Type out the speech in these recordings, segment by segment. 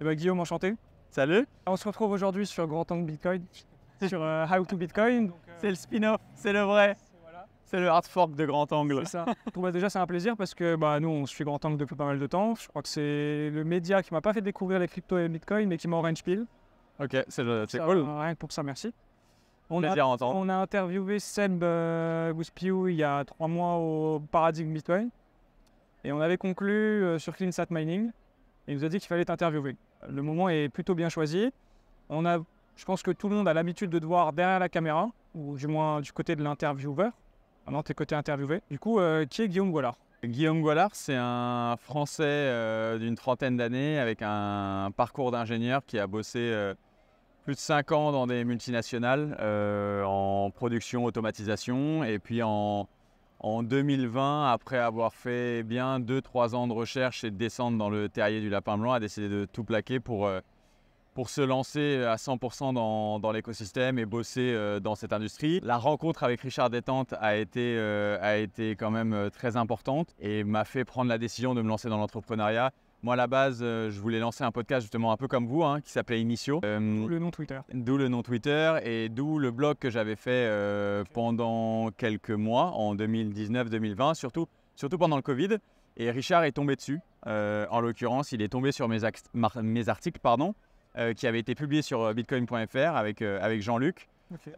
Eh ben, Guillaume, enchanté. Salut. On se retrouve aujourd'hui sur Grand Angle Bitcoin, sur euh, How to Bitcoin. Euh, c'est le spin-off, c'est le vrai. C'est le hard fork de Grand Angle. C'est ça. Bah, déjà, c'est un plaisir parce que bah, nous, on suit Grand Angle depuis pas mal de temps. Je crois que c'est le média qui m'a pas fait découvrir les cryptos et Bitcoin, mais qui m'a orange pile. Ok, c'est cool. Euh, rien que pour ça, merci. On a, on a, interviewé Seb euh, il y a trois mois au Paradigm Bitcoin. Et on avait conclu sur sur CleanSat Mining. Et il nous a dit qu'il fallait t'interviewer le moment est plutôt bien choisi. On a, je pense que tout le monde a l'habitude de te voir derrière la caméra, ou du moins du côté de l'intervieweur. Maintenant, ah tu es côté interviewé. Du coup, euh, qui est Guillaume Gollard Guillaume Gollard, c'est un Français euh, d'une trentaine d'années avec un parcours d'ingénieur qui a bossé euh, plus de cinq ans dans des multinationales en production, automatisation et puis en, en 2020, après avoir fait bien 2-3 ans de recherche et de descendre dans le terrier du lapin blanc, a décidé de tout plaquer pour, euh, se lancer euh, à 100% dans, l'écosystème et bosser euh, dans cette industrie. La rencontre avec Richard Détente a été quand même très importante et m'a fait prendre la décision de me lancer dans l'entrepreneuriat moi, à la base, euh, je voulais lancer un podcast justement un peu comme vous, hein, qui s'appelait Initio. d'où euh, le nom Twitter. D'où le nom Twitter et d'où le blog que j'avais fait euh, pendant quelques mois, en 2019-2020, surtout, surtout pendant le Covid. Et Richard est tombé dessus. en l'occurrence, il est tombé sur mes, mes articles pardon, qui avaient été publiés sur bitcoin.fr avec, avec Jean-Luc.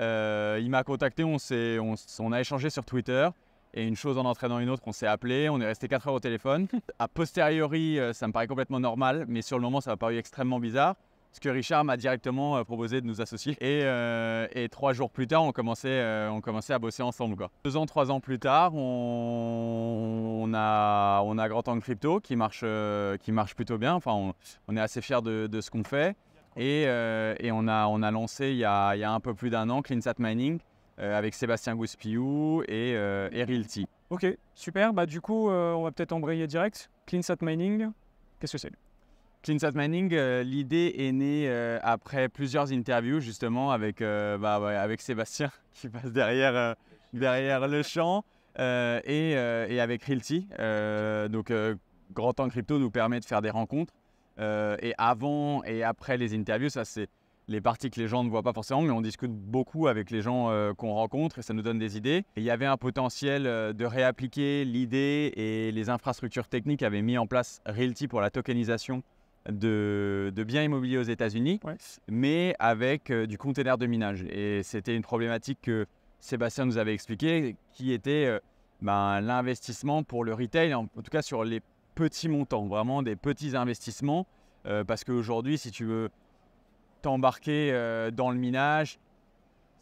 il m'a contacté, on, on a échangé sur Twitter. Et une chose en entraînant une autre, on s'est appelé, on est resté 4 heures au téléphone. A posteriori, euh, ça me paraît complètement normal, mais sur le moment, ça m'a paru extrêmement bizarre. Ce que Richard m'a directement euh, proposé de nous associer. Euh, et, trois jours plus tard, on commençait, on commençait à bosser ensemble. Quoi. Deux ans, trois ans plus tard, on, on a, Grand Angle Crypto qui marche, qui marche plutôt bien. Enfin, on, est assez fiers de, ce qu'on fait. Et, on, a, on a lancé il y a, il y a un peu plus d'un an CleanSat Mining euh, avec Sébastien Gouspillou euh, et, Realty. Ok, super. Bah, du coup, euh, on va peut-être embrayer direct. CleanSat Mining, qu'est-ce que c'est CleanSat Mining, l'idée est née après plusieurs interviews justement avec, bah, avec Sébastien qui passe derrière, derrière le champ et, et, avec Realty. donc Grand Temps Crypto nous permet de faire des rencontres. et avant et après les interviews, ça c'est les parties que les gens ne voient pas forcément, mais on discute beaucoup avec les gens euh, qu'on rencontre et ça nous donne des idées. il y avait un potentiel euh, de réappliquer l'idée et les infrastructures techniques avaient mis en place Realty pour la tokenisation de, biens immobiliers aux États-Unis, mais avec euh, du container de minage. Et c'était une problématique que Sébastien nous avait expliquée, qui était ben, l'investissement pour le retail, en, tout cas sur les petits montants, vraiment des petits investissements, parce qu'aujourd'hui, si tu veux t'embarquer euh, dans le minage,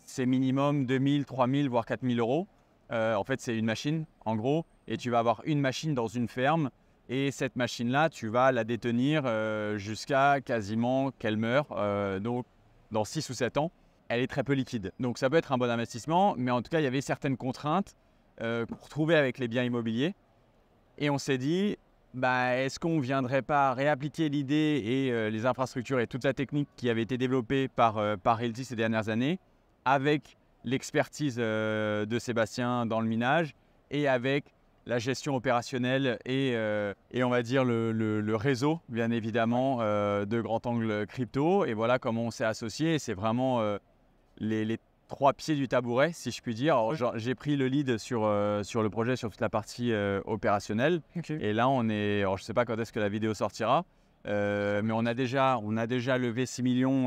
c'est minimum 2000, 3000, voire 4000 euros. Euh, en fait, c'est une machine, en gros, et tu vas avoir une machine dans une ferme. Et cette machine-là, tu vas la détenir euh, jusqu'à quasiment qu'elle meure, donc dans 6 ou 7 ans. Elle est très peu liquide. Donc ça peut être un bon investissement, mais en tout cas, il y avait certaines contraintes pour trouver avec les biens immobiliers. Et on s'est dit, bah, est-ce qu'on ne viendrait pas réappliquer l'idée et euh, les infrastructures et toute la technique qui avait été développée par, euh, par Realty ces dernières années avec l'expertise euh, de Sébastien dans le minage et avec la gestion opérationnelle et, et on va dire le, le, réseau, bien évidemment, de Grand Angle Crypto. Et voilà comment on s'est associé. C'est vraiment les, les, trois pieds du tabouret, si je puis dire. J'ai pris le lead sur, euh, sur le projet, sur toute la partie euh, opérationnelle. Et là, on est. je ne sais pas quand est-ce que la vidéo sortira, euh, mais on a, déjà, on a déjà levé 6 millions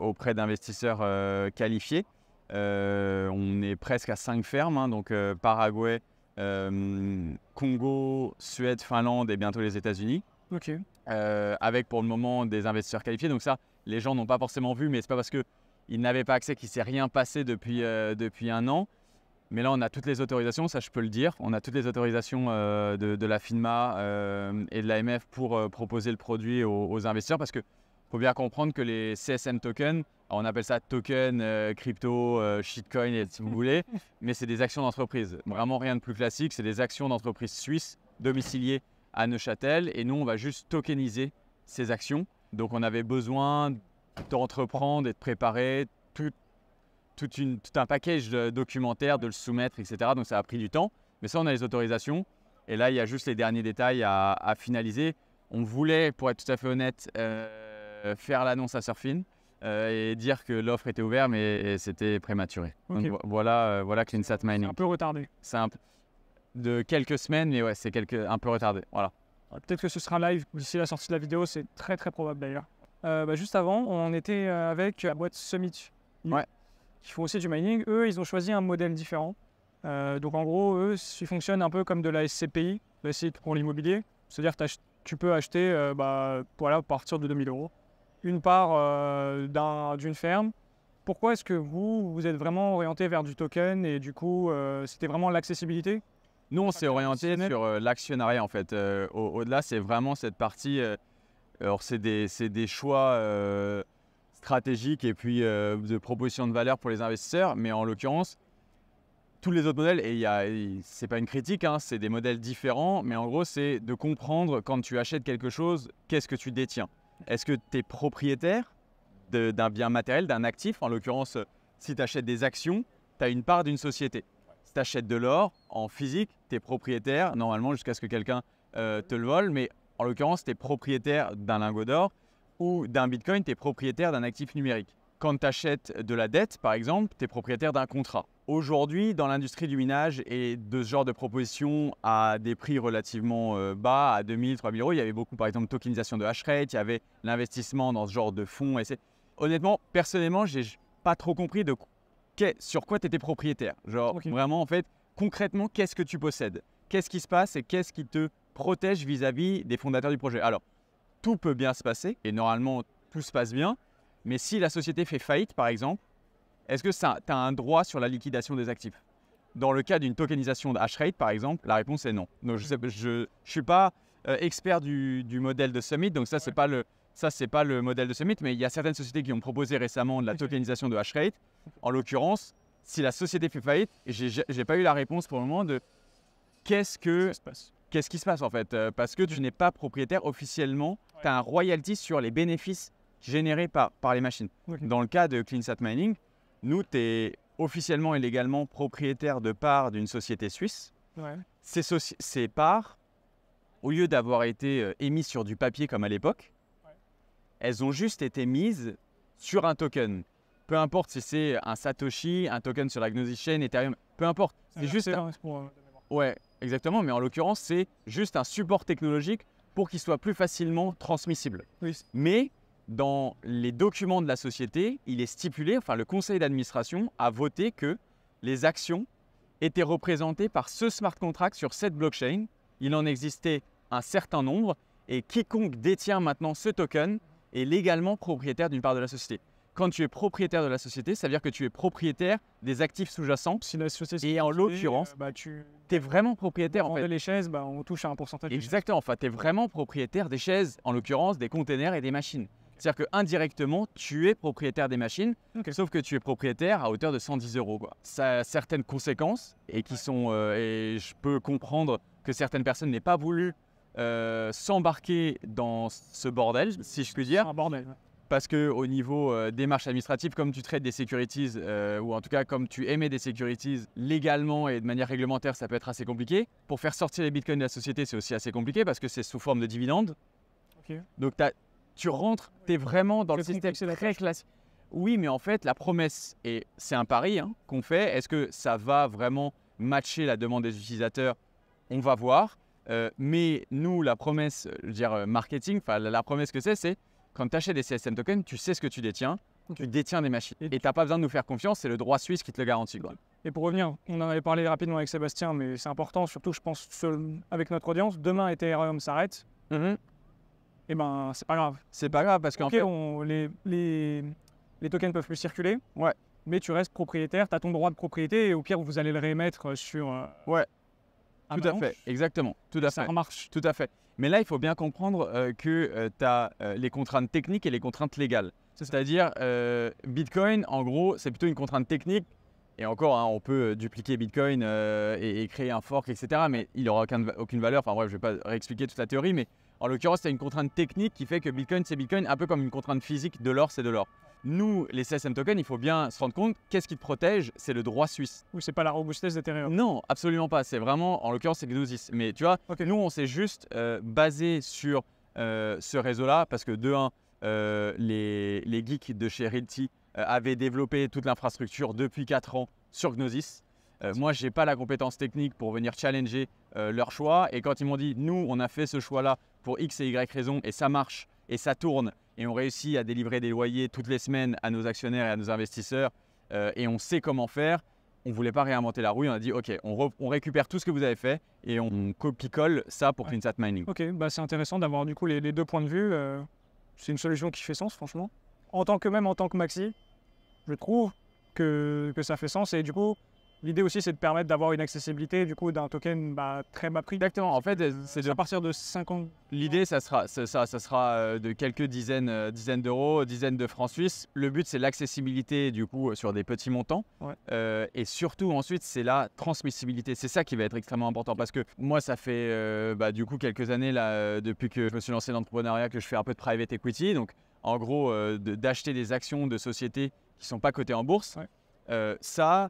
auprès d'investisseurs qualifiés. on est presque à 5 fermes, hein, donc Paraguay, Congo, Suède, Finlande et bientôt les États-Unis. avec pour le moment des investisseurs qualifiés. Donc, ça, les gens n'ont pas forcément vu, mais c'est pas parce que il n'avait pas accès, qu'il ne s'est rien passé depuis, euh, depuis un an. Mais là, on a toutes les autorisations, ça je peux le dire. On a toutes les autorisations euh, de, la FINMA euh, et de l'AMF pour proposer le produit aux, investisseurs parce qu'il faut bien comprendre que les CSM tokens, on appelle ça token, crypto, shitcoin, si voulez, mais c'est des actions d'entreprise. Vraiment rien de plus classique, c'est des actions d'entreprise suisse domiciliées à Neuchâtel et nous, on va juste tokeniser ces actions. Donc on avait besoin d'entreprendre et de préparer tout, une, tout un package de documentaire, de le soumettre, etc. Donc ça a pris du temps. Mais ça, on a les autorisations. Et là, il y a juste les derniers détails à, finaliser. On voulait, pour être tout à fait honnête, euh, faire l'annonce à Surfin euh, et dire que l'offre était ouverte, mais c'était prématuré. Donc, voilà, euh, voilà CleanSat Mining. Un peu retardé. Simple. de quelques semaines, mais ouais, c'est un peu retardé. Voilà. Peut-être que ce sera un live d'ici la sortie de la vidéo, c'est très très probable d'ailleurs. Euh, bah, juste avant, on était euh, avec la boîte Summit. Ouais. Qui font aussi du mining. Eux, ils ont choisi un modèle différent. Euh, donc en gros, eux, ils fonctionnent un peu comme de la SCPI, le site pour l'immobilier. C'est-à-dire que tu peux acheter bah, voilà, à partir de 2000 euros une part d'une ferme. Pourquoi est-ce que vous, vous êtes vraiment orienté vers du token et du coup, c'était vraiment l'accessibilité Nous, on s'est orienté sur l'actionnariat en fait. Au-delà, c'est vraiment cette partie alors, c'est des, des, choix euh, stratégiques et puis euh, de proposition de valeur pour les investisseurs, mais en l'occurrence, tous les autres modèles, et, ce c'est pas une critique, hein, c'est des modèles différents, mais en gros, c'est de comprendre quand tu achètes quelque chose, qu'est-ce que tu détiens. Est-ce que tu es propriétaire d'un bien matériel, d'un actif En l'occurrence, si tu achètes des actions, tu as une part d'une société. Si tu achètes de l'or en physique, tu es propriétaire, normalement jusqu'à ce que quelqu'un euh, te le vole, mais en l'occurrence, tu es propriétaire d'un lingot d'or ou d'un bitcoin, tu es propriétaire d'un actif numérique. Quand tu achètes de la dette, par exemple, tu es propriétaire d'un contrat. Aujourd'hui, dans l'industrie du minage et de ce genre de propositions à des prix relativement euh, bas, à 2000, 3000 euros, il y avait beaucoup, par exemple, tokenisation de hash rate, il y avait l'investissement dans ce genre de fonds. Et Honnêtement, personnellement, j'ai pas trop compris de sur quoi tu étais propriétaire. Genre, vraiment, en fait, concrètement, qu'est-ce que tu possèdes Qu'est-ce qui se passe et qu'est-ce qui te protège vis-à-vis des fondateurs du projet. Alors, tout peut bien se passer, et normalement, tout se passe bien, mais si la société fait faillite, par exemple, est-ce que tu as un droit sur la liquidation des actifs Dans le cas d'une tokenisation de Hashrate, par exemple, la réponse est non. Donc, je ne suis pas euh, expert du, modèle de Summit, donc ça, ce n'est pas, le, ça, pas le modèle de Summit, mais il y a certaines sociétés qui ont proposé récemment de la tokenisation de Hashrate. En l'occurrence, si la société fait faillite, et j'ai pas eu la réponse pour le moment de qu'est-ce que, qu'est-ce qui se passe en fait euh, Parce que tu n'es pas propriétaire officiellement, tu as un royalty sur les bénéfices générés par, par les machines. Dans le cas de CleanSat Mining, nous, tu es officiellement et légalement propriétaire de parts d'une société suisse. Ces, parts, au lieu d'avoir été euh, émises sur du papier comme à l'époque, elles ont juste été mises sur un token. Peu importe si c'est un Satoshi, un token sur la Gnosis Chain, Ethereum, peu importe. C'est ah, juste. Ouais, Exactement, mais en l'occurrence, c'est juste un support technologique pour qu'il soit plus facilement transmissible. Mais dans les documents de la société, il est stipulé, enfin le conseil d'administration a voté que les actions étaient représentées par ce smart contract sur cette blockchain. Il en existait un certain nombre et quiconque détient maintenant ce token est légalement propriétaire d'une part de la société quand tu es propriétaire de la société, ça veut dire que tu es propriétaire des actifs sous-jacents. Si la société et en l'occurrence, euh, bah, tu es vraiment propriétaire. En fait. les chaises, bah, on touche à un pourcentage. Exactement, enfin, tu es vraiment propriétaire des chaises, en l'occurrence des containers et des machines. C'est-à-dire que indirectement, tu es propriétaire des machines, sauf que tu es propriétaire à hauteur de 110 euros. Ça a certaines conséquences et qui sont. Euh, et je peux comprendre que certaines personnes n'aient pas voulu euh, s'embarquer dans ce bordel, si je puis dire. Un bordel parce que au niveau euh, des démarche administrative, comme tu traites des securities, euh, ou en tout cas comme tu émets des securities légalement et de manière réglementaire, ça peut être assez compliqué. Pour faire sortir les bitcoins de la société, c'est aussi assez compliqué parce que c'est sous forme de dividendes. Donc tu rentres, tu es vraiment dans le système très classique. Oui, mais en fait, la promesse, et c'est un pari hein, qu'on fait, est-ce que ça va vraiment matcher la demande des utilisateurs On va voir. Euh, mais nous, la promesse, je veux dire, marketing, la promesse que c'est, c'est quand tu achètes des CSM tokens, tu sais ce que tu détiens, tu détiens des machines. Et tu n'as pas besoin de nous faire confiance, c'est le droit suisse qui te le garantit. Quoi. Et pour revenir, on en avait parlé rapidement avec Sébastien, mais c'est important, surtout je pense avec notre audience, demain Ethereum s'arrête. Mm-hmm. Et eh ben c'est pas grave. C'est pas grave parce qu'en fait. On, les, les, les tokens peuvent plus circuler. Ouais mais tu restes propriétaire, tu as ton droit de propriété et au pire vous allez le remettre sur, euh, ouais. Ah Tout bah à fait, exactement. Tout à ça marche. Tout à fait. Mais là, il faut bien comprendre euh, que euh, tu as euh, les contraintes techniques et les contraintes légales. C'est-à-dire, Bitcoin, en gros, c'est plutôt une contrainte technique. Et encore, hein, on peut dupliquer Bitcoin et, créer un fork, etc. Mais il n'aura aucune valeur. Enfin bref, je ne vais pas réexpliquer toute la théorie, mais en l'occurrence, c'est une contrainte technique qui fait que Bitcoin, c'est Bitcoin, un peu comme une contrainte physique de l'or, c'est de l'or. Nous, les CSM tokens, il faut bien se rendre compte, qu'est-ce qui te protège C'est le droit suisse. ou c'est pas la robustesse d'Ethereum. Non, absolument pas. C'est vraiment, en l'occurrence, c'est Gnosis. Mais tu vois, nous, on s'est juste euh, basé sur euh, ce réseau-là parce que, de un, euh, les, les, geeks de chez Realty avaient développé toute l'infrastructure depuis 4 ans sur Gnosis. Euh, moi, je n'ai pas la compétence technique pour venir challenger euh, leur choix. Et quand ils m'ont dit, nous, on a fait ce choix-là pour X et Y raison, et ça marche, et ça tourne, et on réussit à délivrer des loyers toutes les semaines à nos actionnaires et à nos investisseurs, euh, et on sait comment faire, on ne voulait pas réinventer la roue. On a dit, OK, on, récupère tout ce que vous avez fait et on copie-colle ça pour Clean Mining. OK, bah c'est intéressant d'avoir du coup les, les, deux points de vue. c'est une solution qui fait sens, franchement. En tant que même, en tant que Maxi, je trouve que ça fait sens. Et du coup, L'idée aussi, c'est de permettre d'avoir une accessibilité du coup d'un token bah, très bas prix. Exactement. En fait, c'est à partir de 50. L'idée, ça sera, ça, ça sera euh, de quelques dizaines, euh, dizaines d'euros, dizaines de francs suisses. Le but, c'est l'accessibilité du coup sur des petits montants. Euh, et surtout ensuite, c'est la transmissibilité. C'est ça qui va être extrêmement important parce que moi, ça fait bah, du coup quelques années là depuis que je me suis lancé dans l'entrepreneuriat que je fais un peu de private equity. Donc, en gros, d'acheter des actions de sociétés qui sont pas cotées en bourse. Ouais. ça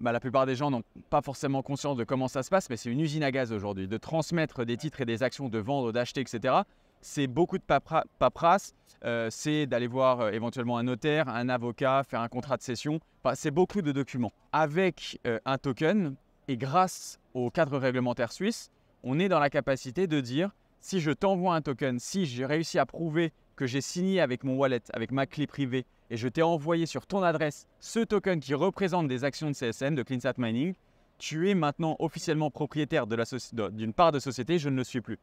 bah, la plupart des gens n'ont pas forcément conscience de comment ça se passe, mais c'est une usine à gaz aujourd'hui. De transmettre des titres et des actions, de vendre, d'acheter, etc., c'est beaucoup de paperasse. Euh, c'est d'aller voir euh, éventuellement un notaire, un avocat, faire un contrat de cession. c'est beaucoup de documents. Avec euh, un token et grâce au cadre réglementaire suisse, on est dans la capacité de dire si je t'envoie un token, si j'ai réussi à prouver que j'ai signé avec mon wallet, avec ma clé privée, et je t'ai envoyé sur ton adresse ce token qui représente des actions de CSN, de CleanSat Mining, tu es maintenant officiellement propriétaire d'une part de société, je ne le suis plus.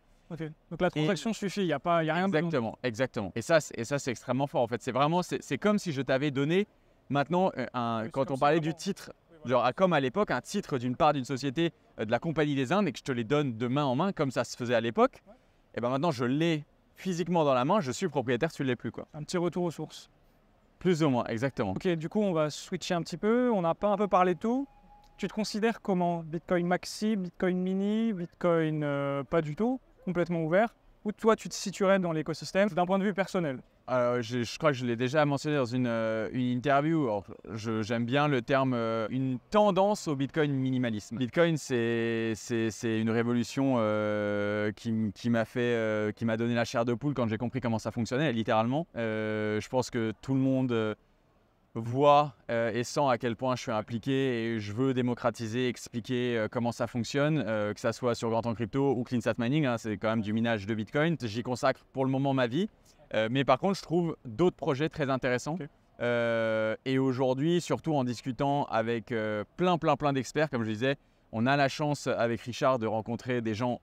Donc la transaction suffit, il n'y a, pas, a rien exactement, plus. Exactement, Et ça, c'est extrêmement fort en fait. C'est vraiment, c'est comme si je t'avais donné maintenant, euh, quand on parlait du titre, genre comme à l'époque, un titre d'une part d'une société euh, de la Compagnie des Indes et que je te les donne de main en main comme ça se faisait à l'époque, et eh bien maintenant je l'ai physiquement dans la main, je suis propriétaire, tu ne l'es plus. Quoi. Un petit retour aux sources. Plus ou moins, exactement. Ok, du coup, on va switcher un petit peu. On n'a pas un peu parlé de tout. Tu te considères comment Bitcoin maxi, Bitcoin mini, Bitcoin euh, pas du tout, complètement ouvert Ou toi, tu te situerais dans l'écosystème d'un point de vue personnel je, crois que je l'ai déjà mentionné dans une, euh, interview. J'aime bien le terme euh, une tendance au Bitcoin minimalisme. Bitcoin, c'est une révolution euh, qui, qui m'a fait, qui m'a donné la chair de poule quand j'ai compris comment ça fonctionnait, littéralement. je pense que tout le monde voit et sent à quel point je suis impliqué et je veux démocratiser, expliquer comment ça fonctionne, que ça soit sur Grand Crypto ou CleanSat Mining, hein, c'est quand même du minage de Bitcoin. J'y consacre pour le moment ma vie. Euh, mais par contre, je trouve d'autres projets très intéressants. Euh, et aujourd'hui, surtout en discutant avec euh, plein, plein, plein d'experts, comme je disais, on a la chance avec Richard de rencontrer des gens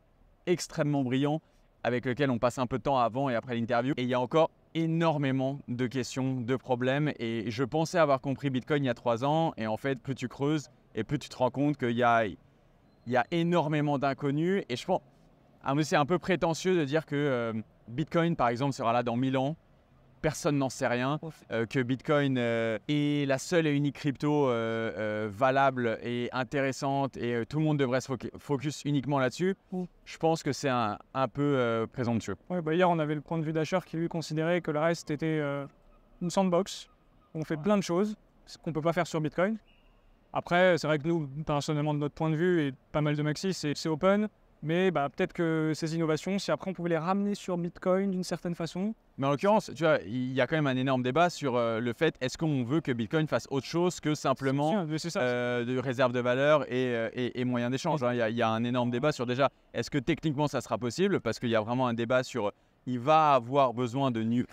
extrêmement brillants avec lesquels on passe un peu de temps avant et après l'interview. Et il y a encore énormément de questions, de problèmes. Et je pensais avoir compris Bitcoin il y a trois ans. Et en fait, plus tu creuses et plus tu te rends compte qu'il y a, il y a énormément d'inconnus. Et je pense, ah, c'est un peu prétentieux de dire que Bitcoin, par exemple, sera là dans 1000 ans. Personne n'en sait rien. Euh, que Bitcoin euh, est la seule et unique crypto euh, valable et intéressante et tout le monde devrait se focus uniquement là-dessus. Je pense que c'est un, peu présomptueux. Ouais, bah, hier, on avait le point de vue d'Acher qui lui considérait que le reste était une sandbox. On fait plein de choses qu'on ne peut pas faire sur Bitcoin. Après, c'est vrai que nous, personnellement, de notre point de vue et pas mal de maxi, c'est open mais bah, peut-être que ces innovations, si après on pouvait les ramener sur Bitcoin d'une certaine façon. Mais en l'occurrence, tu vois, il y a quand même un énorme débat sur euh, le fait est-ce qu'on veut que Bitcoin fasse autre chose que simplement euh, de réserve de valeur et, euh, moyen d'échange. Hein. Il, y, a un énorme débat sur déjà est-ce que techniquement ça sera possible parce qu'il y a vraiment un débat sur il va avoir besoin de new,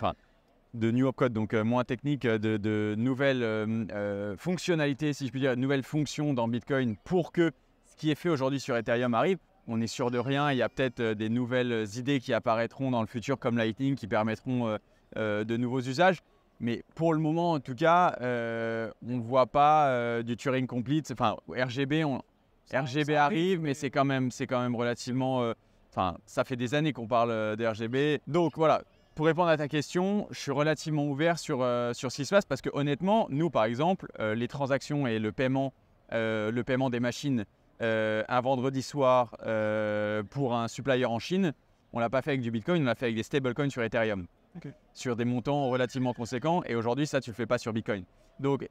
de new opcode, donc moins technique, de, de nouvelles fonctionnalités, si je puis dire, de nouvelles fonctions dans Bitcoin pour que ce qui est fait aujourd'hui sur Ethereum arrive on est sûr de rien. Il y a peut-être euh, des nouvelles euh, idées qui apparaîtront dans le futur comme Lightning qui permettront euh, de nouveaux usages. Mais pour le moment, en tout cas, on ne voit pas du Turing complete. Enfin, RGB, RGB arrive, mais c'est quand même, c'est quand même relativement. Enfin, ça fait des années qu'on parle d'RGB. RGB. Donc voilà. Pour répondre à ta question, je suis relativement ouvert sur, sur ce qui se passe parce que honnêtement, nous par exemple, les transactions et le paiement, le paiement des machines euh, un vendredi soir euh, pour un supplier en Chine, on l'a pas fait avec du Bitcoin, on l'a fait avec des stablecoins sur Ethereum, sur des montants relativement conséquents. Et aujourd'hui, ça, tu le fais pas sur Bitcoin. Donc,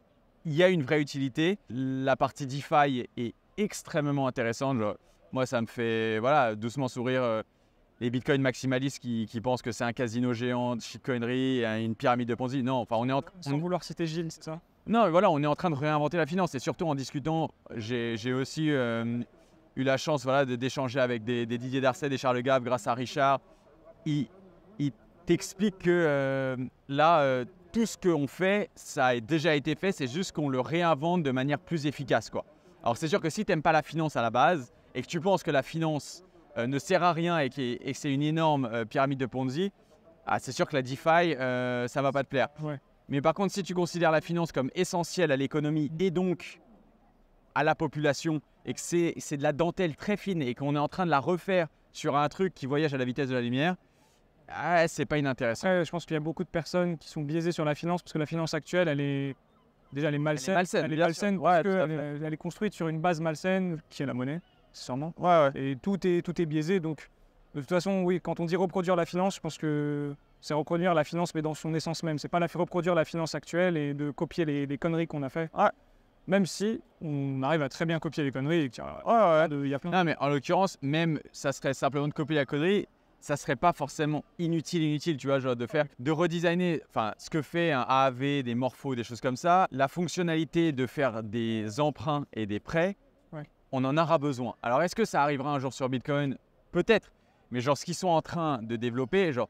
il y a une vraie utilité. La partie DeFi est extrêmement intéressante. moi, ça me fait voilà doucement sourire. Euh, les Bitcoin maximalistes qui, pensent que c'est un casino géant, de shitcoinerie, une pyramide de Ponzi. Non, enfin, on est en. Sans vouloir citer Gilles, c'est ça non, voilà, on est en train de réinventer la finance et surtout en discutant, j'ai aussi euh, eu la chance voilà, d'échanger avec des, Didier Darcet, des Charles Gave grâce à Richard. Il, il t'explique que euh, là, euh, tout ce qu'on fait, ça a déjà été fait, c'est juste qu'on le réinvente de manière plus efficace. Quoi. Alors c'est sûr que si tu n'aimes pas la finance à la base et que tu penses que la finance ne sert à rien et que, c'est une énorme pyramide de Ponzi, ah, c'est sûr que la DeFi, ça ne va pas te plaire. Mais par contre, si tu considères la finance comme essentielle à l'économie et donc à la population, et que c'est de la dentelle très fine et qu'on est en train de la refaire sur un truc qui voyage à la vitesse de la lumière, ah, c'est pas inintéressant. je pense qu'il y a beaucoup de personnes qui sont biaisées sur la finance parce que la finance actuelle, elle est déjà malsaine. Elle est malsaine, elle est, parce elle est construite sur une base malsaine qui est la monnaie, sûrement. ouais. Et tout est, tout est biaisé. Donc, de toute façon, oui, quand on dit reproduire la finance, je pense que c'est reproduire la finance, mais dans son essence même. C'est pas la, reproduire la finance actuelle et de copier les, conneries qu'on a fait. Ah. même si on arrive à très bien copier les conneries ah, y a Non, mais en l'occurrence, même ça serait simplement de copier la connerie, ça serait pas forcément inutile, inutile, tu vois, genre de faire, de redesigner, enfin, ce que fait un AAV, des morphos, des choses comme ça, la fonctionnalité de faire des emprunts et des prêts, on en aura besoin. Alors, est-ce que ça arrivera un jour sur Bitcoin Peut-être, mais genre, ce qu'ils sont en train de développer, genre,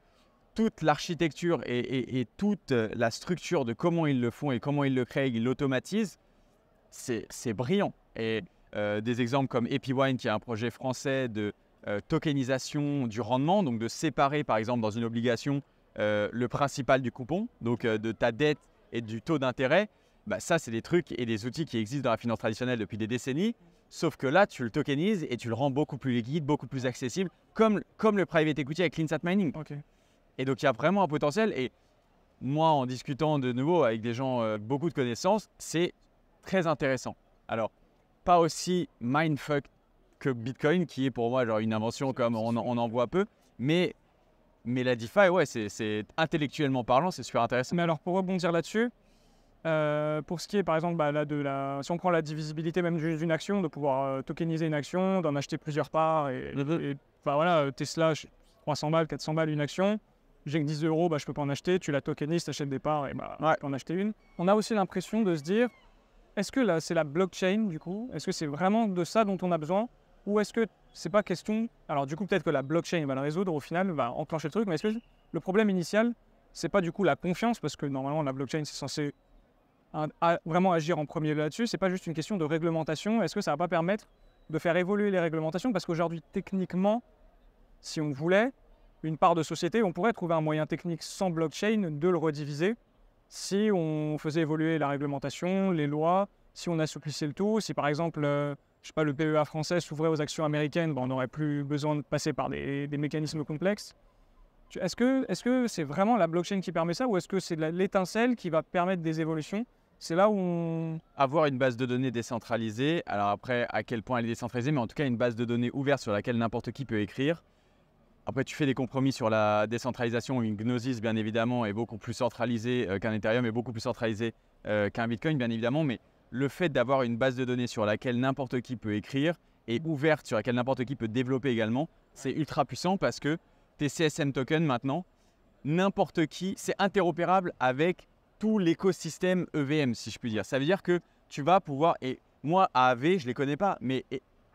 toute l'architecture et, toute euh, la structure de comment ils le font et comment ils le créent, ils l'automatisent, c'est brillant. Et euh, des exemples comme EpiWine, qui a un projet français de euh, tokenisation du rendement, donc de séparer par exemple dans une obligation le principal du coupon, donc de ta dette et du taux d'intérêt, bah, ça c'est des trucs et des outils qui existent dans la finance traditionnelle depuis des décennies, sauf que là tu le tokenises et tu le rends beaucoup plus liquide, beaucoup plus accessible, comme, comme le private equity avec l'Insat Mining. Et donc il y a vraiment un potentiel. Et moi, en discutant de nouveau avec des gens, euh, beaucoup de connaissances, c'est très intéressant. Alors, pas aussi mindfuck que Bitcoin, qui est pour moi genre une invention comme on, en voit peu, mais, mais la DeFi, ouais, c'est intellectuellement parlant, c'est super intéressant. Mais alors, pour rebondir là-dessus, euh, pour ce qui est par exemple bah, là, de la, si on prend la divisibilité même d'une action, de pouvoir euh, tokeniser une action, d'en acheter plusieurs parts, et, mm-hmm. bah, voilà, Tesla, 300 balles, 400 balles une action, j'ai que 10 euros, bah, je peux pas en acheter, tu la tokenises, achètes des parts et bah, tu peux en acheter une. On a aussi l'impression de se dire, est-ce que là, c'est la blockchain du coup Est-ce que c'est vraiment de ça dont on a besoin Ou est-ce que c'est pas question Alors du coup, peut-être que la blockchain va le résoudre au final, va enclencher le truc, mais est-ce que le problème initial, c'est pas du coup la confiance, parce que normalement la blockchain c'est censé vraiment agir en premier là-dessus, c'est pas juste une question de réglementation, est-ce que ça va pas permettre de faire évoluer les réglementations Parce qu'aujourd'hui, techniquement, si on voulait, une part de société, on pourrait trouver un moyen technique sans blockchain de le rediviser si on faisait évoluer la réglementation, les lois, si on assouplissait le tout, si par exemple, euh, je sais pas, le PEA français s'ouvrait aux actions américaines, ben, on n'aurait plus besoin de passer par des, mécanismes complexes. Est-ce que c'est vraiment la blockchain qui permet ça ou est-ce que c'est l'étincelle qui va permettre des évolutions C'est là où on... Avoir une base de données décentralisée, alors après à quel point elle est décentralisée, mais en tout cas une base de données ouverte sur laquelle n'importe qui peut écrire, après, tu fais des compromis sur la décentralisation. Une Gnosis, bien évidemment, est beaucoup plus centralisée euh, qu'un Ethereum, et beaucoup plus centralisée euh, qu'un Bitcoin, bien évidemment. Mais le fait d'avoir une base de données sur laquelle n'importe qui peut écrire et ouverte, sur laquelle n'importe qui peut développer également, c'est ultra puissant parce que tes CSM tokens maintenant, n'importe qui, c'est interopérable avec tout l'écosystème EVM, si je puis dire. Ça veut dire que tu vas pouvoir, et moi, AAV, je ne les connais pas, mais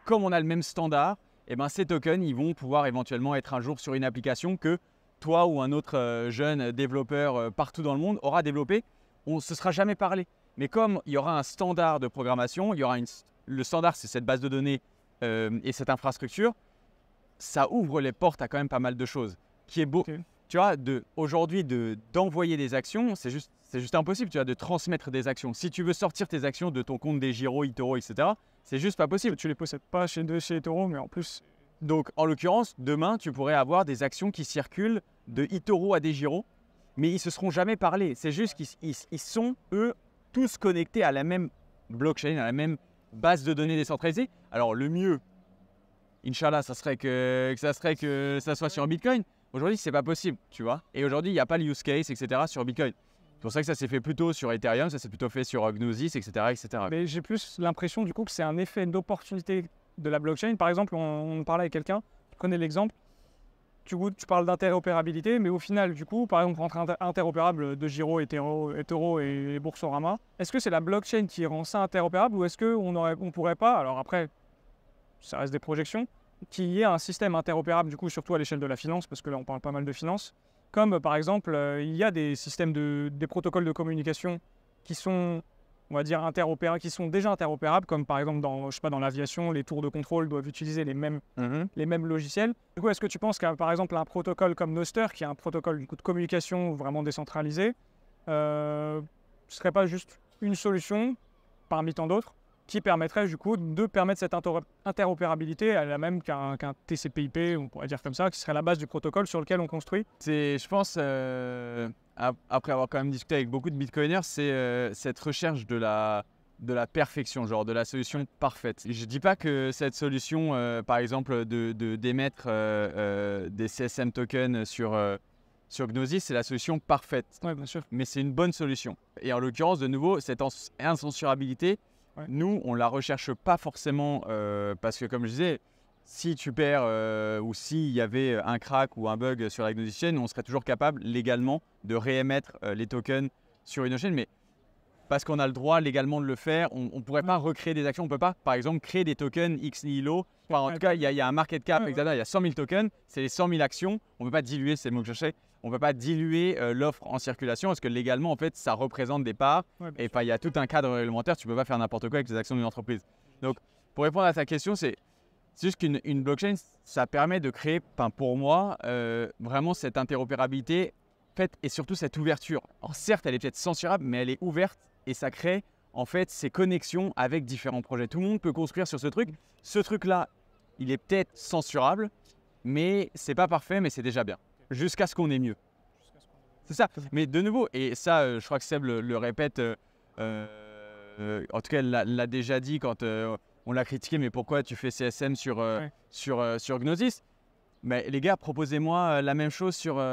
comme on a le même standard, eh ben, ces tokens, ils vont pouvoir éventuellement être un jour sur une application que toi ou un autre euh, jeune développeur euh, partout dans le monde aura développé. On ne se sera jamais parlé. Mais comme il y aura un standard de programmation, il y aura une... le standard, c'est cette base de données euh, et cette infrastructure, ça ouvre les portes à quand même pas mal de choses. Qui est beau. Tu vois, de, aujourd'hui, de, d'envoyer des actions, c'est juste, c'est juste impossible, tu vois, de transmettre des actions. Si tu veux sortir tes actions de ton compte des Giro, Itoro, etc., c'est juste pas possible. Tu les possèdes pas chez deux chez Toro, mais en plus. Donc, en l'occurrence, demain, tu pourrais avoir des actions qui circulent de Itoro à Dejiro, mais ils se seront jamais parlé. C'est juste qu'ils ils, sont, eux, tous connectés à la même blockchain, à la même base de données décentralisée. Alors, le mieux, inshallah ça serait que, ça serait que ça soit sur Bitcoin. Aujourd'hui, c'est pas possible, tu vois. Et aujourd'hui, il n'y a pas le use case, etc. sur Bitcoin. C'est pour ça que ça s'est fait plutôt sur Ethereum, ça s'est plutôt fait sur Gnosis, etc. etc. Mais j'ai plus l'impression du coup que c'est un effet d'opportunité de la blockchain. Par exemple, on, parlait avec quelqu'un, tu connais l'exemple, tu, tu parles d'interopérabilité, mais au final, du coup, par exemple, entre interopérable de Giro, Ethereum, et, et Boursorama, est-ce que c'est la blockchain qui rend ça interopérable ou est-ce qu'on pourrait pas, alors après, ça reste des projections, qu'il y ait un système interopérable, du coup, surtout à l'échelle de la finance, parce que là, on parle pas mal de finance, comme par exemple, euh, il y a des systèmes de des protocoles de communication qui sont, on va dire, interopérables, qui sont déjà interopérables, comme par exemple dans, je pas, dans l'aviation, les tours de contrôle doivent utiliser les mêmes, mhm. les mêmes logiciels. Du coup, est-ce que tu penses qu'un par exemple un protocole comme Noster, qui est un protocole de communication vraiment décentralisé, euh, serait pas juste une solution parmi tant d'autres qui permettrait du coup de permettre cette interopérabilité, à la même qu'un qu TCP/IP, on pourrait dire comme ça, qui serait la base du protocole sur lequel on construit. C'est, je pense, euh, après avoir quand même discuté avec beaucoup de Bitcoiners, c'est euh, cette recherche de la de la perfection, genre de la solution parfaite. Je dis pas que cette solution, euh, par exemple, de, d'émettre de, des CSM tokens sur, sur Gnosis, c'est la solution parfaite. bien sûr. Mais c'est une bonne solution. Et en l'occurrence, de nouveau, cette incensurabilité, nous, on la recherche pas forcément euh, parce que, comme je disais, si tu perds euh, ou s'il y avait un crack ou un bug sur la Gnosis Chain, on serait toujours capable légalement de réémettre euh, les tokens sur une chaîne, mais parce qu'on a le droit légalement de le faire, on ne pourrait pas recréer des actions. On ne peut pas, par exemple, créer des tokens X en tout cas, il y, a un market cap, Il y a 100 000 tokens, c'est les 100 000 actions. On ne peut pas diluer, c'est le mot que je cherchais on ne peut pas diluer euh, l'offre en circulation parce que légalement, en fait, ça représente des parts. et il y a tout un cadre réglementaire, tu ne peux pas faire n'importe quoi avec les actions d'une entreprise. Donc, pour répondre à ta question, c'est juste qu'une blockchain, ça permet de créer, pour moi, euh, vraiment cette interopérabilité et surtout cette ouverture. Alors, certes, elle est peut-être censurable, mais elle est ouverte et ça crée en fait ces connexions avec différents projets. Tout le monde peut construire sur ce truc. Ce truc-là, il est peut-être censurable, mais c'est pas parfait, mais c'est déjà bien jusqu'à ce qu'on ait mieux. C'est ça. Mais de nouveau, et ça, euh, je crois que Seb le, répète, euh, euh, en tout cas, elle l'a déjà dit quand on l'a critiqué, mais pourquoi tu fais CSM sur, sur, sur Gnosis mais les gars, proposez-moi la même chose sur,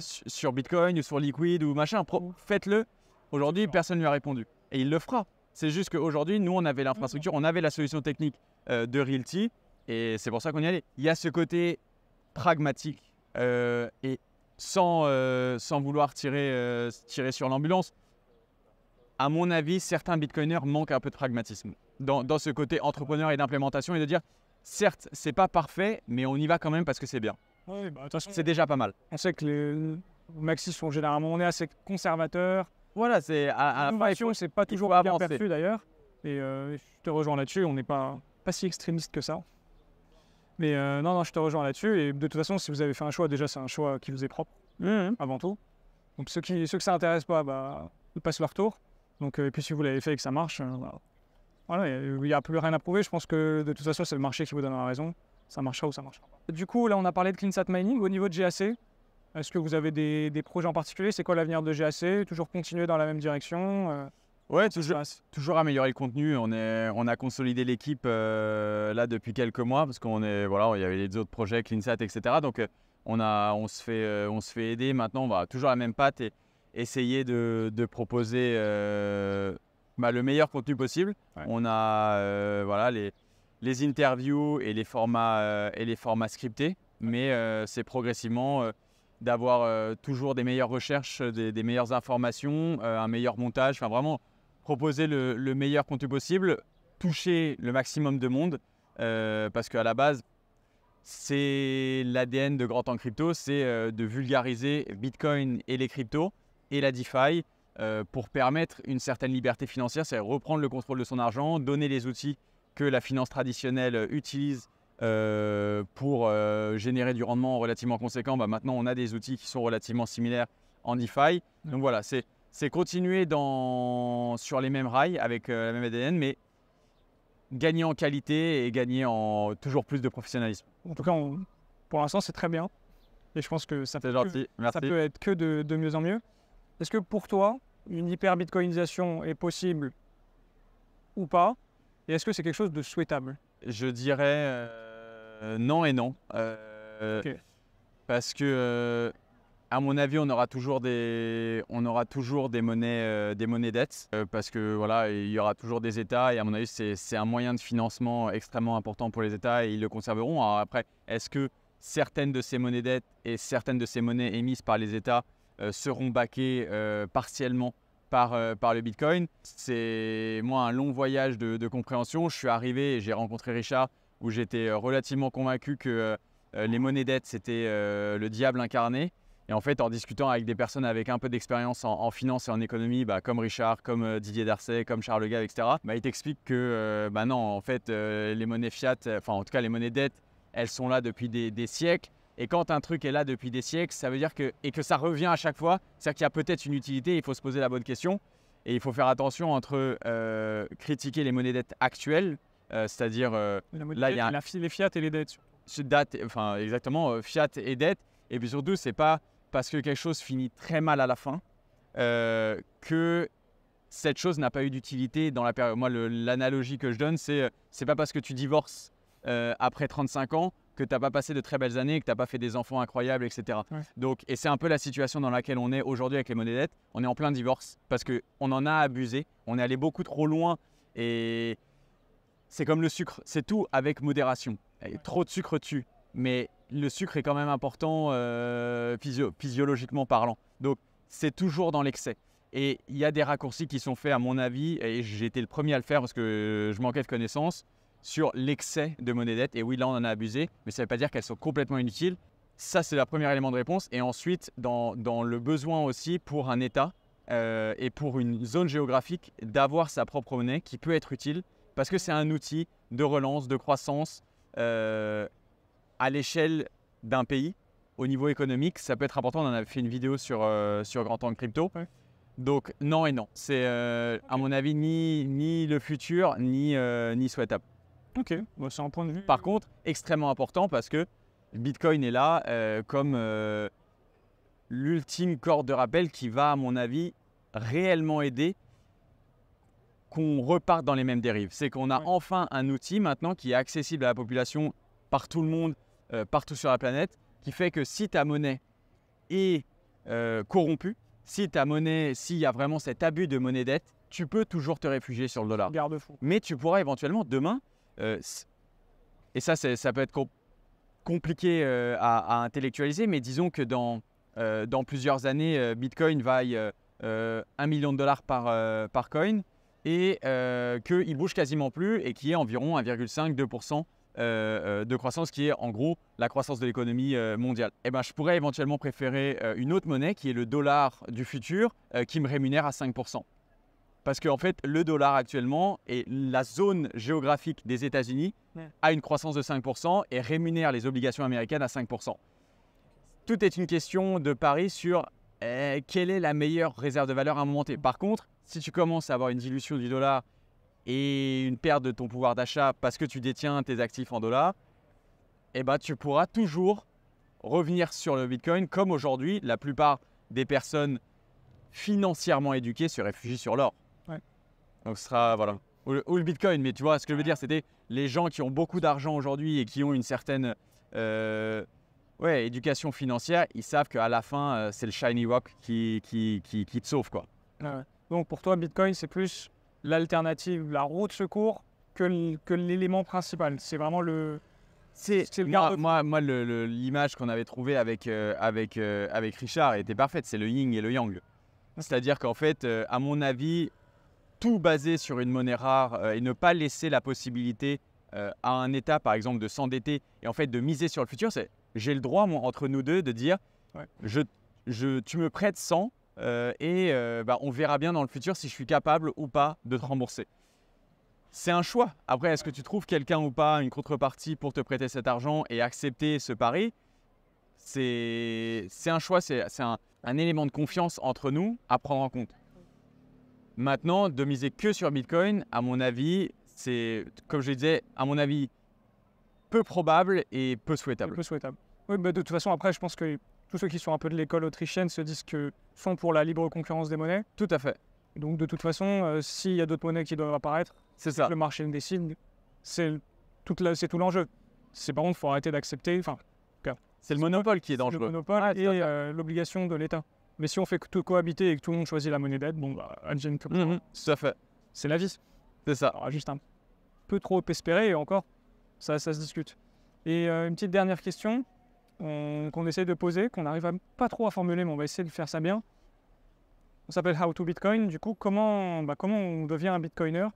sur Bitcoin ou sur Liquid ou machin. Faites-le. Aujourd'hui, personne ne lui a répondu. Et il le fera. C'est juste qu'aujourd'hui, nous, on avait l'infrastructure, on avait la solution technique de Realty. Et c'est pour ça qu'on y allait. Il y a ce côté pragmatique euh, et sans, euh, sans vouloir tirer, euh, tirer sur l'ambulance, à mon avis, certains bitcoiners manquent un peu de pragmatisme dans, dans ce côté entrepreneur et d'implémentation et de dire certes, c'est pas parfait, mais on y va quand même parce que c'est bien. Bah, c'est déjà pas mal. On sait que les maxis sont généralement on est assez conservateurs. Voilà, c'est à, à c'est pas toujours bien perçu d'ailleurs. Et je te rejoins là-dessus, on n'est pas, pas si extrémiste que ça. Mais euh, non, non, je te rejoins là-dessus. Et de toute façon, si vous avez fait un choix, déjà, c'est un choix qui vous est propre, mmh. avant tout. Donc ceux, qui, ceux que ça intéresse pas, bah, ils passent leur tour. Donc, euh, et puis si vous l'avez fait et que ça marche, euh, bah, voilà, il n'y a, plus rien à prouver. Je pense que de toute façon, c'est le marché qui vous donnera raison. Ça marchera ou ça marchera pas. Du coup, là, on a parlé de CleanSat Mining. Au niveau de GAC, est-ce que vous avez des, projets en particulier C'est quoi l'avenir de GAC Toujours continuer dans la même direction Ouais, toujours, toujours, améliorer le contenu. On, est, on a consolidé l'équipe euh, là depuis quelques mois parce qu'on est voilà, il y avait les autres projets, CleanSat, etc. Donc euh, on a, on se fait, euh, on se fait aider. Maintenant, on va toujours à la même patte et essayer de, proposer bah, le meilleur contenu possible. On a voilà les, les interviews et les formats et les formats scriptés, mais c'est progressivement d'avoir toujours des meilleures recherches, des, des meilleures informations, un meilleur montage. Enfin vraiment proposer le, meilleur contenu possible, toucher le maximum de monde, euh, parce qu'à la base, c'est l'ADN de Grand Temps Crypto, c'est euh, de vulgariser Bitcoin et les cryptos et la DeFi euh, pour permettre une certaine liberté financière, c'est reprendre le contrôle de son argent, donner les outils que la finance traditionnelle utilise pour générer du rendement relativement conséquent. Bah, maintenant, on a des outils qui sont relativement similaires en DeFi. Donc voilà, c'est c'est continuer sur les mêmes rails avec euh, la même ADN, mais gagner en qualité et gagner en toujours plus de professionnalisme. En tout cas, pour l'instant, c'est très bien. Et je pense que ça, peut, être que de, mieux en mieux. Est-ce que pour toi, une hyper-bitcoinisation est possible ou pas Et est-ce que c'est quelque chose de souhaitable Je dirais euh, non et non. Euh, parce que à mon avis, on aura toujours des, on aura toujours des monnaies, euh, des monnaies dettes, euh, parce que voilà, il y aura toujours des États, et à mon avis, c'est un moyen de financement extrêmement important pour les États, et ils le conserveront. après, est-ce que certaines de ces monnaies dettes et certaines de ces monnaies émises par les États euh, seront baquées partiellement par, par, le Bitcoin. C'est moi un long voyage de, compréhension. Je suis arrivé et j'ai rencontré Richard où j'étais relativement convaincu que les monnaies dettes, c'était le diable incarné. Et en fait, en discutant avec des personnes avec un peu d'expérience en, finance et en économie, bah, comme Richard, comme euh, Didier Darcet, comme Charles Gave, etc., bah, il t'explique que euh, bah, non, en fait, euh, les monnaies fiat, enfin en tout cas les monnaies dettes, elles sont là depuis des, siècles. Et quand un truc est là depuis des siècles, ça veut dire que et que ça revient à chaque fois, c'est-à-dire qu'il y a peut-être une utilité. Il faut se poser la bonne question et il faut faire attention entre critiquer les monnaies dettes actuelles, c'est-à-dire là il y a la, les fiat et les dettes. Date, enfin exactement fiat et dette. Et puis surtout, c'est pas parce que quelque chose finit très mal à la fin, euh, que cette chose n'a pas eu d'utilité dans la période. Moi, l'analogie que je donne, c'est euh, c'est pas parce que tu divorces euh, après 35 ans que tu n'as pas passé de très belles années, que tu n'as pas fait des enfants incroyables, etc. Donc, et c'est un peu la situation dans laquelle on est aujourd'hui avec les monnaies dettes. On est en plein divorce parce qu'on en a abusé, on est allé beaucoup trop loin et c'est comme le sucre, c'est tout avec modération. trop de sucre tue, mais le sucre est quand même important euh, physiologiquement parlant. Donc c'est toujours dans l'excès. Et il y a des raccourcis qui sont faits, à mon avis, et j'ai été le premier à le faire parce que je manquais de connaissances, sur l'excès de monnaie dette. Et oui, là, on en a abusé, mais ça ne veut pas dire qu'elles sont complètement inutiles. Ça, c'est le premier élément de réponse. Et ensuite, dans, le besoin aussi pour un État euh, et pour une zone géographique d'avoir sa propre monnaie qui peut être utile parce que c'est un outil de relance, de croissance. Euh, à l'échelle d'un pays, au niveau économique, ça peut être important. On en a fait une vidéo sur, euh, sur Grand Tank Crypto. Donc non et non. C'est euh, à mon avis ni, ni le futur ni, euh, ni souhaitable. Ok, moi bah, c'est un point de vue. Par contre, extrêmement important parce que Bitcoin est là comme l'ultime corde de rappel qui va, à mon avis, réellement aider qu'on reparte dans les mêmes dérives. C'est qu'on a enfin un outil maintenant qui est accessible à la population par tout le monde, euh, partout sur la planète, qui fait que si ta monnaie est euh, corrompue, si ta monnaie, s'il y a vraiment cet abus de monnaie dette, tu peux toujours te réfugier sur le dollar. Garde Mais tu pourras éventuellement demain, euh, et ça, ça peut être compliqué à, intellectualiser, mais disons que dans, plusieurs années, Bitcoin vaille 1 million de dollars par, par coin et qu'il bouge quasiment plus et qu'il y environ 1,5-2% euh, euh, de croissance qui est en gros la croissance de l'économie euh, mondiale. Et eh ben, je pourrais éventuellement préférer une autre monnaie qui est le dollar du futur qui me rémunère à 5%. Parce qu'en fait, le dollar actuellement et la zone géographique des États-Unis a une croissance de 5% et rémunère les obligations américaines à 5%. Tout est une question de pari sur quelle est la meilleure réserve de valeur à monter. Par contre, si tu commences à avoir une dilution du dollar et une perte de ton pouvoir d'achat parce que tu détiens tes actifs en dollars, et eh ben, tu pourras toujours revenir sur le Bitcoin comme aujourd'hui la plupart des personnes financièrement éduquées se réfugient sur l'or. Donc ce sera voilà ou le, Bitcoin, mais tu vois ce que je veux dire, c'était les gens qui ont beaucoup d'argent aujourd'hui et qui ont une certaine euh, ouais, éducation financière, ils savent qu'à la fin euh, c'est le shiny rock qui qui, qui, te sauve quoi. Ah Donc pour toi Bitcoin c'est plus l'alternative, la roue de secours, que, que l'élément principal. C'est vraiment le. C'est moi, moi, l'image qu'on avait trouvée avec, euh, avec, euh, avec Richard était parfaite. C'est le yin et le yang. C'est-à-dire qu'en fait, euh, à mon avis, tout basé sur une monnaie rare et ne pas laisser la possibilité à un État, par exemple, de s'endetter et en fait de miser sur le futur, c'est j'ai le droit, moi, entre nous deux, de dire je, je, tu me prêtes 100, euh, et euh, bah, on verra bien dans le futur si je suis capable ou pas de te rembourser. C'est un choix. Après, est-ce que tu trouves quelqu'un ou pas, une contrepartie pour te prêter cet argent et accepter ce pari C'est un choix, c'est un, élément de confiance entre nous à prendre en compte. Maintenant, de miser que sur Bitcoin, à mon avis, c'est, comme je disais, à mon avis, peu probable et peu souhaitable. peu souhaitable. Oui, mais de toute façon, après, je pense que tous ceux qui sont un peu de l'école autrichienne se disent que sont pour la libre concurrence des monnaies. Tout à fait. Donc de toute façon, euh, s'il y a d'autres monnaies qui doivent apparaître, Le marché le décide. C'est c'est tout l'enjeu. C'est par contre, faut arrêter d'accepter. Enfin, c'est le monopole qui est dangereux. Le monopole et euh, l'obligation de l'État. Mais si on fait que tout cohabiter et que tout le monde choisit la monnaie d'aide, bon, bah, Engine mm-hmm, fait. C'est la vie. C'est ça. juste un peu trop espéré et encore, ça, se discute. Et euh, une petite dernière question qu'on essaye essaie de poser, qu'on n'arrive pas trop à formuler, mais on va essayer de faire ça bien. On s'appelle How to Bitcoin. Du coup, comment, bah, comment on devient un Bitcoiner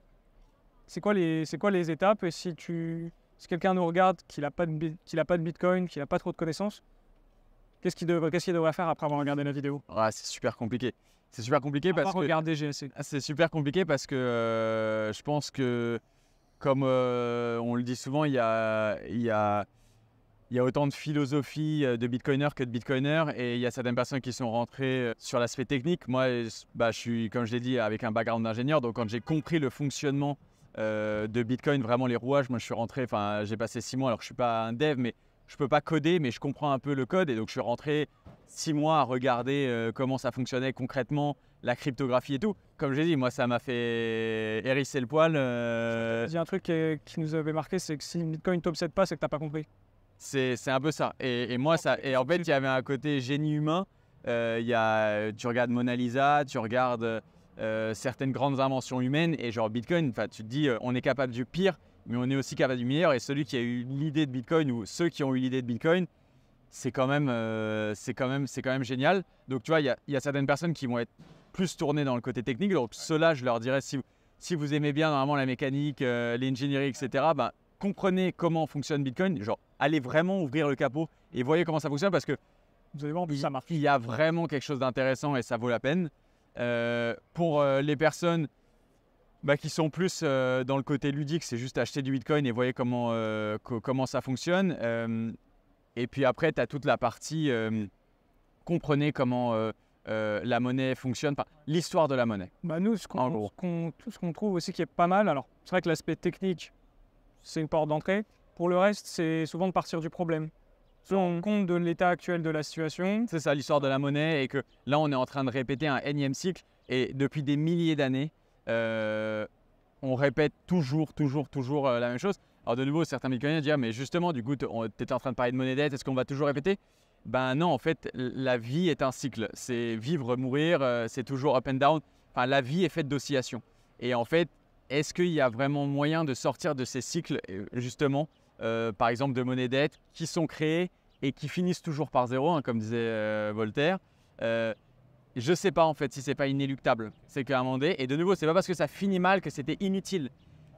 C'est quoi, les, quoi les étapes Et si, tu, si quelqu'un nous regarde, qu'il n'a pas, de, pas de Bitcoin, qui n'a pas trop de connaissances, qu'est-ce qu'il devrait, faire après avoir regardé la vidéo ah, C'est super compliqué. C'est super compliqué parce que. regarder GSC. Ah, c'est super compliqué parce que euh, je pense que, comme euh, on le dit souvent, il y a. Y a il y a autant de philosophie euh, de bitcoiners que de bitcoiner et il y a certaines personnes qui sont rentrées euh, sur l'aspect technique. Moi, euh, bah, je suis, comme je l'ai dit, avec un background d'ingénieur, donc quand j'ai compris le fonctionnement de Bitcoin, vraiment les rouages, moi je suis rentré, enfin j'ai passé six mois, alors je ne suis pas un dev, mais je ne peux pas coder, mais je comprends un peu le code et donc je suis rentré six mois à regarder comment ça fonctionnait concrètement, la cryptographie et tout. Comme j'ai dit, moi ça m'a fait hérisser le poil. Il y a un truc qui nous avait marqué, c'est que si Bitcoin t'obsède pas, c'est que tu n'as pas compris. C'est un peu ça. Et, moi, ça. Et en fait, il y avait un côté génie humain. Euh, y a, tu regardes Mona Lisa, tu regardes euh, certaines grandes inventions humaines, et genre Bitcoin, tu te dis, euh, on est capable du pire, mais on est aussi capable du meilleur. Et celui qui a eu l'idée de Bitcoin, ou ceux qui ont eu l'idée de Bitcoin, c'est quand, même, euh, c'est quand, même, quand même génial. Donc, tu vois, il y, a, certaines personnes qui vont être plus tournées dans le côté technique. Donc, ceux-là, je leur dirais, si, si vous aimez bien normalement la mécanique, l'ingénierie, etc., comprenez comment fonctionne Bitcoin, genre allez vraiment ouvrir le capot et voyez comment ça fonctionne parce que vous allez voir, il, ça Il y a vraiment quelque chose d'intéressant et ça vaut la peine. Euh, pour euh, les personnes bah, qui sont plus euh, dans le côté ludique, c'est juste acheter du Bitcoin et voyez comment, comment ça fonctionne. et puis après, tu as toute la partie comprenez comment la monnaie fonctionne, l'histoire de la monnaie. Bah, nous, ce qu'on, trouve aussi qui est pas mal, alors c'est vrai que l'aspect technique, c'est une porte d'entrée. Pour le reste, c'est souvent de partir du problème. on compte de l'état actuel de la situation. C'est ça l'histoire de la monnaie et que là, on est en train de répéter un énième cycle. Et depuis des milliers d'années, euh, on répète toujours, toujours, toujours euh, la même chose. Alors de nouveau, certains Bitcoiniens disent, ah, mais justement, du coup, tu étais en train de parler de monnaie dette, est-ce qu'on va toujours répéter Ben non, en fait, la vie est un cycle. C'est vivre, mourir, euh, c'est toujours up and down. Enfin, la vie est faite d'oscillations. Et en fait, est-ce qu'il y a vraiment moyen de sortir de ces cycles, euh, justement, euh, par exemple de monnaie dette, qui sont créés et qui finissent toujours par zéro, hein, comme disait euh, Voltaire Je ne sais pas en fait si c'est pas inéluctable. C'est qu'à un moment donné, et de nouveau, c'est pas parce que ça finit mal que c'était inutile.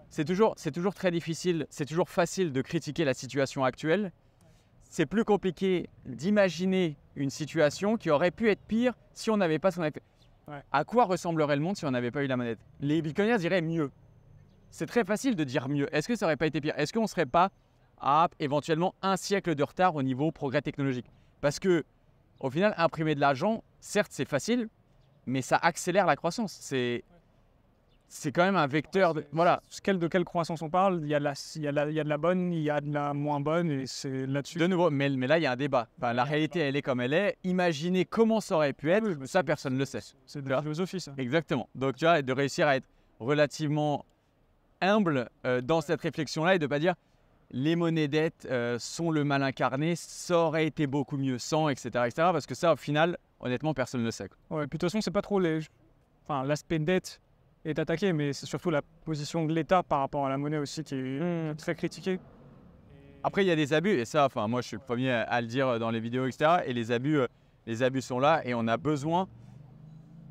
C'est toujours, c'est toujours très difficile, c'est toujours facile de critiquer la situation actuelle. C'est plus compliqué d'imaginer une situation qui aurait pu être pire si on n'avait pas son à quoi ressemblerait le monde si on n'avait pas eu la manette Les bitcoiners diraient mieux. C'est très facile de dire mieux. Est-ce que ça n'aurait pas été pire Est-ce qu'on ne serait pas à éventuellement un siècle de retard au niveau progrès technologique Parce que, au final, imprimer de l'argent, certes, c'est facile, mais ça accélère la croissance. C'est c'est quand même un vecteur. De, voilà, de quelle croissance on parle Il y, a de la, il, y a bonne, il y a de la moins bonne, et c'est là-dessus. De nouveau, mais, là, il y a un débat. la réalité, elle est comme elle est. Imaginez comment ça aurait pu être, ça, personne ne le sait. C'est de la philosophie, ça. Exactement. Donc, tu vois, de réussir à être relativement humble euh, dans cette réflexion-là et de pas dire les monnaies dettes euh, sont le mal incarné, ça aurait été beaucoup mieux sans, etc., etc. Parce que ça, au final, honnêtement, personne ne le sait. Quoi. puis de toute façon, c'est pas trop les. Enfin, l'aspect dette est attaqué, mais c'est surtout la position de l'État par rapport à la monnaie aussi qui est hmm. très critiquée. Après, il y a des abus, et ça, enfin, moi, je suis le premier à le dire euh, dans les vidéos, etc. Et les abus, euh, les abus sont là, et on a besoin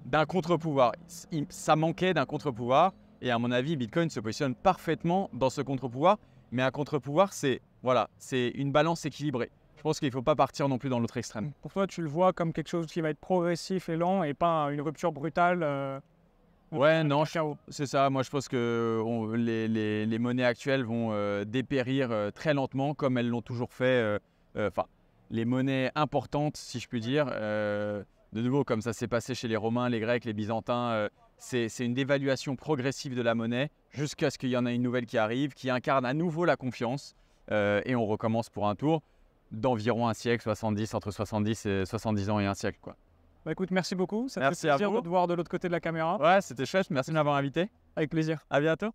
d'un contre-pouvoir. Ça manquait d'un contre-pouvoir, et à mon avis, Bitcoin se positionne parfaitement dans ce contre-pouvoir. Mais un contre-pouvoir, c'est voilà, c'est une balance équilibrée. Je pense qu'il ne faut pas partir non plus dans l'autre extrême. Pour toi, tu le vois comme quelque chose qui va être progressif et lent, et pas une rupture brutale. Euh, Ouais, non, c'est ça. Moi, je pense que les, monnaies actuelles vont euh, dépérir euh, très lentement, comme elles l'ont toujours fait. Euh, enfin, les monnaies importantes, si je puis dire. de nouveau, comme ça s'est passé chez les Romains, les Grecs, les Byzantins, c'est une dévaluation progressive de la monnaie jusqu'à ce qu'il y en ait une nouvelle qui arrive, qui incarne à nouveau la confiance. et on recommence pour un tour d'environ un siècle, 70, entre 70 et 70 ans et un siècle, quoi. Bah écoute, merci beaucoup. Ça merci fait plaisir de te voir de l'autre côté de la caméra. Ouais, c'était chouette. Merci de m'avoir invité. Avec plaisir. À bientôt.